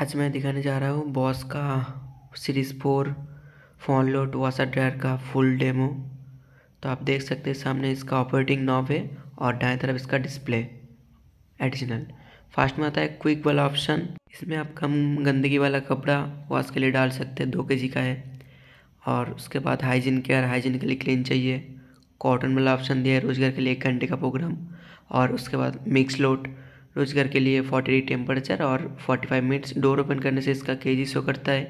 आज मैं दिखाने जा रहा हूँ बॉस का series four front load washer dryer का फुल डेमो तो आप देख सकते हैं सामने इसका ऑपरेटिंग नॉब है और दाएं तरफ इसका डिस्प्ले एडिशनल फास्ट में आता है क्विक वाला ऑप्शन इसमें आप कम गंदगी वाला कपड़ा वॉश के लिए डाल सकते हैं दो के जी का है और उसके बाद हाइजीन केयर हाइजीन के लिए क्लीन चाहिए कॉटन वाला ऑप्शन दिया है रोजगार के लिए एक घंटे का प्रोग्राम और उसके बाद मिक्स लोड रोजगार के लिए फोर्टी एट टेम्परेचर और forty five minutes door open करने से इसका के जी शो करता है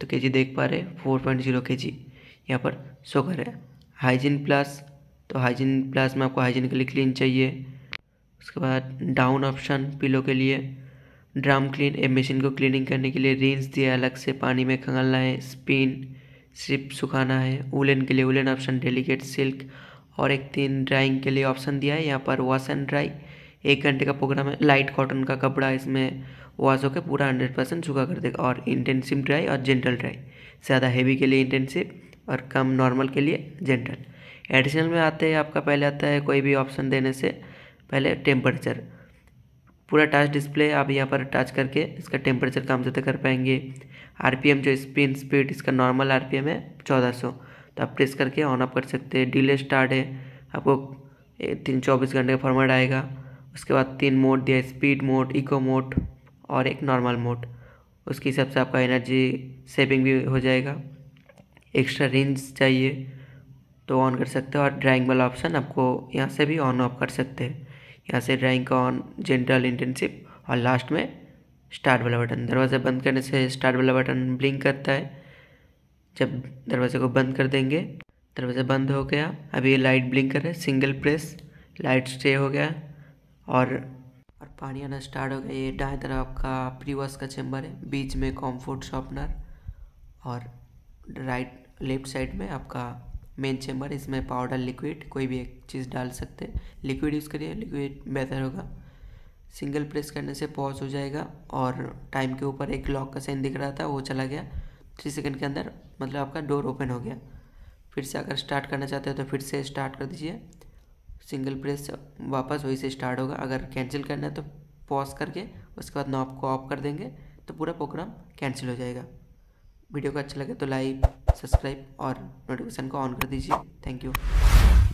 तो के जी देख पा रहे फोर पॉइंट जीरो के जी यहाँ पर शो कर रहा है हाइजीन प्लस तो हाइजीन प्लस में आपको हाइजीन के लिए क्लीन चाहिए उसके बाद डाउन ऑप्शन पिलो के लिए ड्राम क्लीन ए मशीन को क्लीनिंग करने के लिए रिंस दिया अलग से पानी में खंगालना है स्पिन सिर्फ सुखाना है उलन के लिए उलन ऑप्शन डेलीकेट सिल्क और एक तीन ड्राइंग के लिए ऑप्शन दिया है यहाँ पर वॉश एंड ड्राई एक घंटे का प्रोग्राम है लाइट कॉटन का कपड़ा इसमें वॉश होकर पूरा हंड्रेड परसेंट सूखा कर देगा और इंटेंसिव ड्राई और जेंटल ड्राई ज़्यादा हैवी के लिए इंटेंसिव और कम नॉर्मल के लिए जेंटल एडिशनल में आते हैं आपका पहले आता है कोई भी ऑप्शन देने से पहले टेम्परेचर पूरा टच डिस्प्ले आप यहाँ पर टच करके इसका टेम्परेचर काम से तो कर पाएंगे आर जो स्पिन स्पीड इसका नॉर्मल आर है चौदह सौ तो आप प्रेस करके ऑन ऑफ कर सकते हैं डिले स्टार्ट है आपको तीन चौबीस घंटे का फॉर्मेट आएगा उसके बाद तीन मोड दिया स्पीड मोड इको मोड और एक नॉर्मल मोड उसके हिसाब से आपका एनर्जी सेविंग भी हो जाएगा एक्स्ट्रा रेंज चाहिए तो ऑन कर सकते हो और ड्राइंग वाला ऑप्शन आपको यहाँ से भी ऑन ऑफ कर सकते हैं यहाँ से ड्राइंग का ऑन जनरल इंटर्नशिप और लास्ट में स्टार्ट वाला बटन दरवाज़ा बंद करने से स्टार्ट वाला बटन ब्लिंक करता है जब दरवाजे को बंद कर देंगे दरवाज़ा बंद हो गया अभी ये लाइट ब्लिंक कर रहा है सिंगल प्रेस लाइट स्टे हो गया और और पानी आना स्टार्ट हो गया ये दाएं तरफ आपका प्रीवस का चैम्बर है बीच में कॉम्फोर्ट शॉपनर और राइट लेफ्ट साइड में आपका मेन चैम्बर इसमें पाउडर लिक्विड कोई भी एक चीज़ डाल सकते हैं लिक्विड यूज़ करिए लिक्विड बेहतर होगा सिंगल प्रेस करने से पॉज हो जाएगा और टाइम के ऊपर एक लॉक का साइन दिख रहा था वो चला गया थ्री सेकेंड के अंदर मतलब आपका डोर ओपन हो गया फिर से अगर स्टार्ट करना चाहते हो तो फिर से स्टार्ट कर दीजिए सिंगल प्रेस वापस वहीं से स्टार्ट होगा अगर कैंसिल करना है तो पॉज करके उसके बाद नॉब को ऑफ कर देंगे तो पूरा प्रोग्राम कैंसिल हो जाएगा वीडियो को अच्छा लगे तो लाइक सब्सक्राइब और नोटिफिकेशन को ऑन कर दीजिए थैंक यू